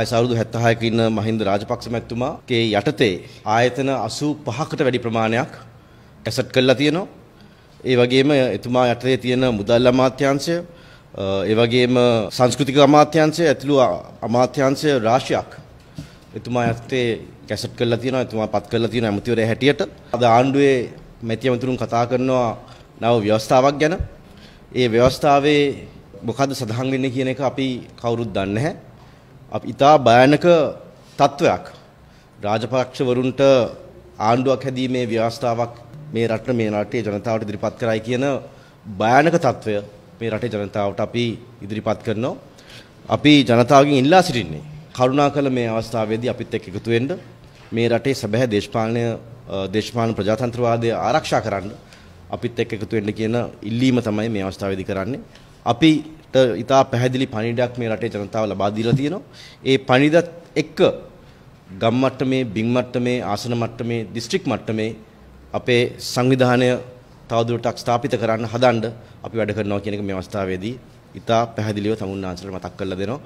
අයසවරුදු 76ක ඉන්න මහින්ද රාජපක්ෂ මැතිතුමාගේ යටතේ ආයතන 85කට වැඩි ප්‍රමාණයක් ඇසට් කරලා තියෙනවා. ඒ වගේම එතුමා යටතේ තියෙන මුදල් අමාත්‍යාංශය, ඒ වගේම සංස්කෘතික අමාත්‍යාංශය ඇතුළු අමාත්‍යාංශය රාශියක් එතුමා යටතේ කැසට් කරලා තියෙනවා. එතුමා පත් කරලා තියෙන ඇමතිවරයා හැටියට. අද ආණ්ඩුවේ මැති ඇමතිවරුන් කතා කරනවා නව ව්‍යවස්ථාවක් ගැන. ඒ ව්‍යවස්ථාවේ මොකද්ද සඳහන් වෙන්නේ කියන එක අපි කවුරුත් දන්නේ නැහැ. ඉතා භයානක තත්ත්වයක් රාජපක්ෂවරුන්ට ආණ්ඩුවක් හැදීමේ ව්‍යවස්ථාවක් මේ රට මේ රටේ ජනතාවට ඉදිරිපත් කරයි කියන භයානක තත්ත්වය මේ රටේ ජනතාවට අපි ඉදිරිපත් කරනවා. අපි ජනතාවගෙන් ඉල්ලා සිටින්නේ කරුණාකර මේ අවස්ථාවේදී අපිත් එක්ක එකතු වෙන්න මේ රටේ සැබෑ දේශපාලනය දේශපාලන ප්‍රජාතන්ත්‍රවාදය ආරක්ෂා කරන්න අපිත් එක්ක එකතු වෙන්න කියන ඉල්ලීම තමයි මේ අවස්ථාවේදී කරන්නේ. අපිට ඉතා පැහැදිලි පණිඩක් මේ රටේ ජනතාව ලබා දීලා තියෙනවා. ඒ පණිඩත් එක්ක ගම් මට්ටමේ, බිම් මට්ටමේ, ආසන මට්ටමේ, දිස්ත්‍රික් මට්ටමේ අපේ සංවිධානය තවදුරටත් ස්ථාපිත කරන්න හදන්න අපි වැඩ කරනවා කියන එක මේ අවස්ථාවේදී ඉතා පැහැදිලිව තමුන්නාන්සලට මතක් කරලා දෙනවා.